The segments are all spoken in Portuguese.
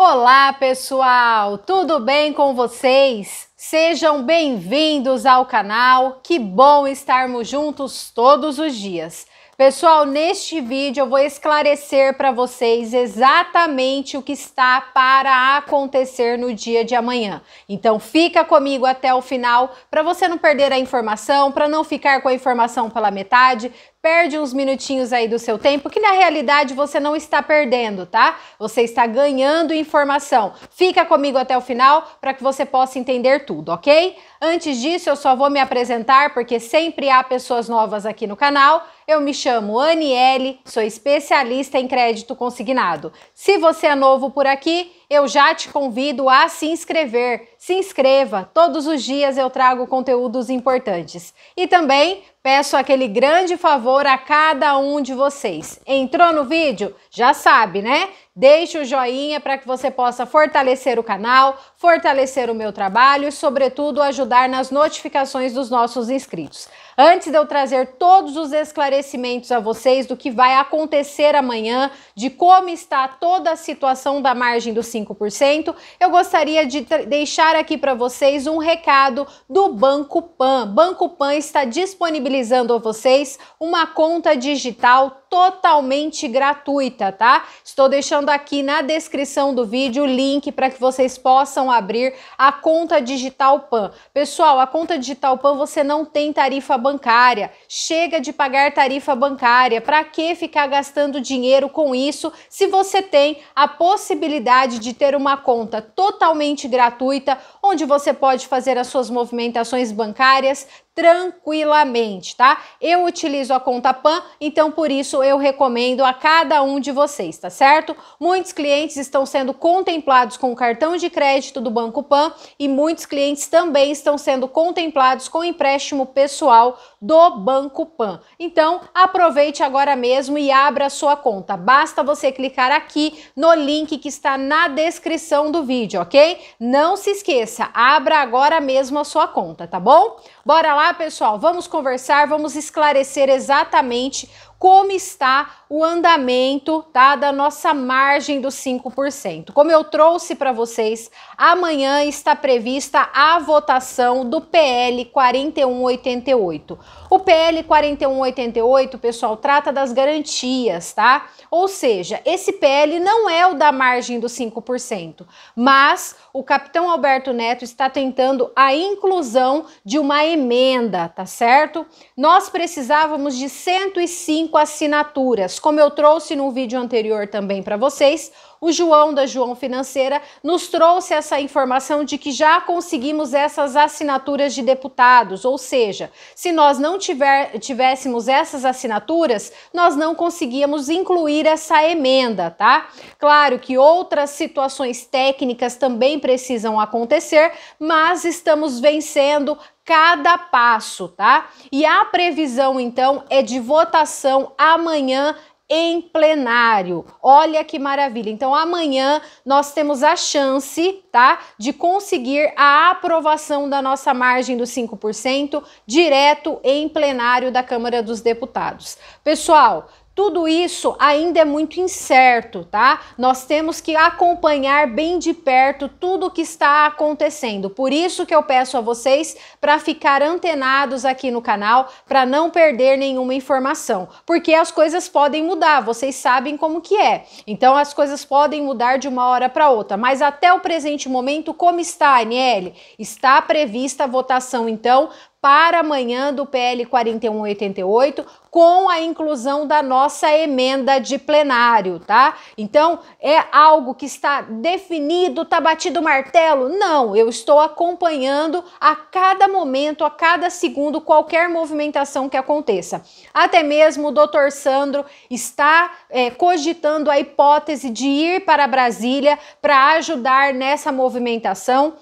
Olá, pessoal! Tudo bem com vocês? Sejam bem-vindos ao canal. Que bom estarmos juntos todos os dias. Pessoal, neste vídeo eu vou esclarecer para vocês exatamente o que está para acontecer no dia de amanhã. Então fica comigo até o final para você não perder a informação, para não ficar com a informação pela metade, perde uns minutinhos aí do seu tempo, que na realidade você não está perdendo, tá? Você está ganhando informação. Fica comigo até o final para que você possa entender tudo, ok? Antes disso, eu só vou me apresentar porque sempre há pessoas novas aqui no canal. Eu me chamo Aniele, sou especialista em crédito consignado. Se você é novo por aqui, eu já te convido a se inscrever. Se inscreva, todos os dias eu trago conteúdos importantes. E também peço aquele grande favor a cada um de vocês. Entrou no vídeo? Já sabe, né? Deixe o joinha para que você possa fortalecer o canal, fortalecer o meu trabalho e, sobretudo, ajudar nas notificações dos nossos inscritos. Antes de eu trazer todos os esclarecimentos a vocês do que vai acontecer amanhã, de como está toda a situação da margem dos 5%, eu gostaria de deixar aqui para vocês um recado do Banco Pan. Banco Pan está disponibilizando a vocês uma conta digital totalmente gratuita, tá? Estou deixando aqui na descrição do vídeo o link para que vocês possam abrir a conta digital Pan. Pessoal, a conta digital Pan você não tem tarifa bancária. Chega de pagar tarifa bancária. Para que ficar gastando dinheiro com isso se você tem a possibilidade de ter uma conta totalmente gratuita onde você pode fazer as suas movimentações bancárias tranquilamente, tá? Eu utilizo a conta PAN, então por isso eu recomendo a cada um de vocês, tá certo? Muitos clientes estão sendo contemplados com o cartão de crédito do Banco PAN e muitos clientes também estão sendo contemplados com empréstimo pessoal do Banco PAN. Então, aproveite agora mesmo e abra a sua conta. Basta você clicar aqui no link que está na descrição do vídeo, OK? Não se esqueça cabeça. Abra agora mesmo a sua conta, tá bom? Bora lá, pessoal. Vamos conversar, vamos esclarecer exatamente como está o andamento tá, da nossa margem dos 5%. Como eu trouxe para vocês, amanhã está prevista a votação do PL 4188. O PL 4188, pessoal, trata das garantias, tá? Ou seja, esse PL não é o da margem dos 5%, mas o capitão Alberto Neto está tentando a inclusão de uma emenda, tá certo? Nós precisávamos de 105 cinco assinaturas. Como eu trouxe no vídeo anterior também para vocês, o João da João Financeira nos trouxe essa informação de que já conseguimos essas assinaturas de deputados, ou seja, se nós não tiver, tivéssemos essas assinaturas, nós não conseguíamos incluir essa emenda, tá? Claro que outras situações técnicas também precisam acontecer, mas estamos vencendo cada passo, tá? E a previsão então é de votação amanhã em plenário. Olha que maravilha. Então amanhã nós temos a chance, tá, de conseguir a aprovação da nossa margem dos 5% direto em plenário da Câmara dos Deputados. Pessoal, tudo isso ainda é muito incerto, tá? Nós temos que acompanhar bem de perto tudo o que está acontecendo. Por isso que eu peço a vocês para ficar antenados aqui no canal, para não perder nenhuma informação, porque as coisas podem mudar, vocês sabem como que é. Então as coisas podem mudar de uma hora para outra, mas até o presente momento como está, Aniele? Está prevista a votação então para amanhã do PL 4188 com a inclusão da nossa emenda de plenário, tá? Então, é algo que está definido, tá batido o martelo? Não, eu estou acompanhando a cada momento, a cada segundo qualquer movimentação que aconteça. Até mesmo o doutor Sandro está é, cogitando a hipótese de ir para Brasília para ajudar nessa movimentação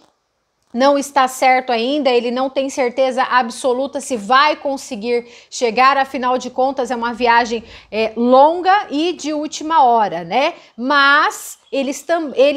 não está certo ainda, ele não tem certeza absoluta se vai conseguir chegar, afinal de contas, é uma viagem é, longa e de última hora, né? Mas ele,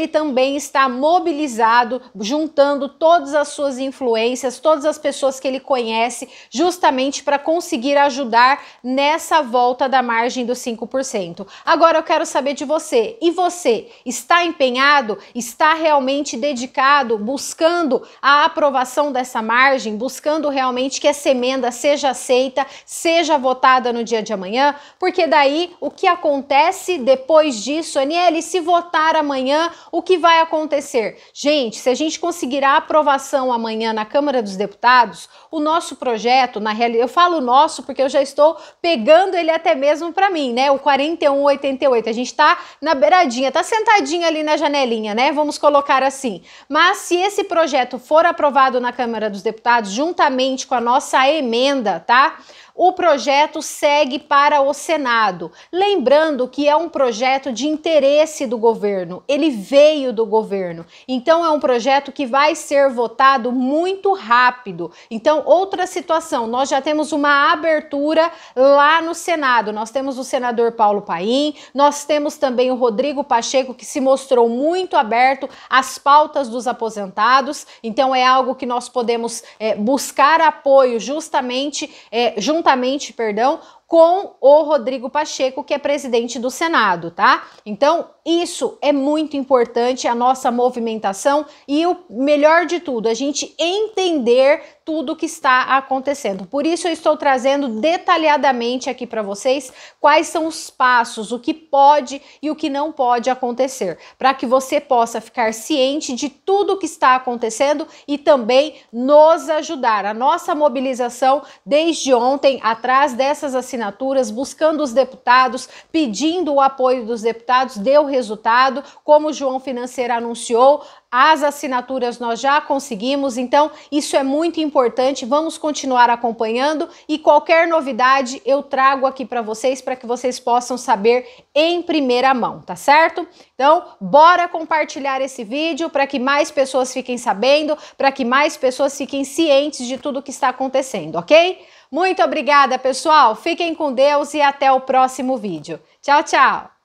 também está mobilizado, juntando todas as suas influências, todas as pessoas que ele conhece, justamente para conseguir ajudar nessa volta da margem dos 5%. Agora eu quero saber de você. E você está empenhado? Está realmente dedicado, buscando a aprovação dessa margem, buscando realmente que essa emenda seja aceita, seja votada no dia de amanhã, porque daí o que acontece depois disso, Aniele, se votar amanhã, o que vai acontecer? Gente, se a gente conseguir a aprovação amanhã na Câmara dos Deputados, o nosso projeto, na realidade, eu falo nosso porque eu já estou pegando ele até mesmo para mim, né? O 4188. A gente está na beiradinha, tá sentadinha ali na janelinha, né? Vamos colocar assim. Mas se esse projeto projeto for aprovado na Câmara dos Deputados, juntamente com a nossa emenda, tá? o projeto segue para o Senado. Lembrando que é um projeto de interesse do governo, ele veio do governo. Então é um projeto que vai ser votado muito rápido. Então, outra situação, nós já temos uma abertura lá no Senado. Nós temos o senador Paulo Paim, nós temos também o Rodrigo Pacheco, que se mostrou muito aberto às pautas dos aposentados. Então, é algo que nós podemos é, buscar apoio justamente é, junto prontamente, perdão, com o Rodrigo Pacheco, que é presidente do Senado, tá? Então, isso é muito importante, a nossa movimentação e o melhor de tudo, a gente entender tudo que está acontecendo. Por isso, eu estou trazendo detalhadamente aqui para vocês quais são os passos, o que pode e o que não pode acontecer, para que você possa ficar ciente de tudo que está acontecendo e também nos ajudar. A nossa mobilização desde ontem, atrás dessas assinaturas, assinaturas, buscando os deputados, pedindo o apoio dos deputados, deu resultado, como o João Financeira anunciou, as assinaturas nós já conseguimos, então isso é muito importante. Vamos continuar acompanhando e qualquer novidade eu trago aqui para vocês para que vocês possam saber em primeira mão, tá certo? Então, bora compartilhar esse vídeo para que mais pessoas fiquem sabendo, para que mais pessoas fiquem cientes de tudo que está acontecendo, ok? Muito obrigada, pessoal. Fiquem com Deus e até o próximo vídeo. Tchau, tchau.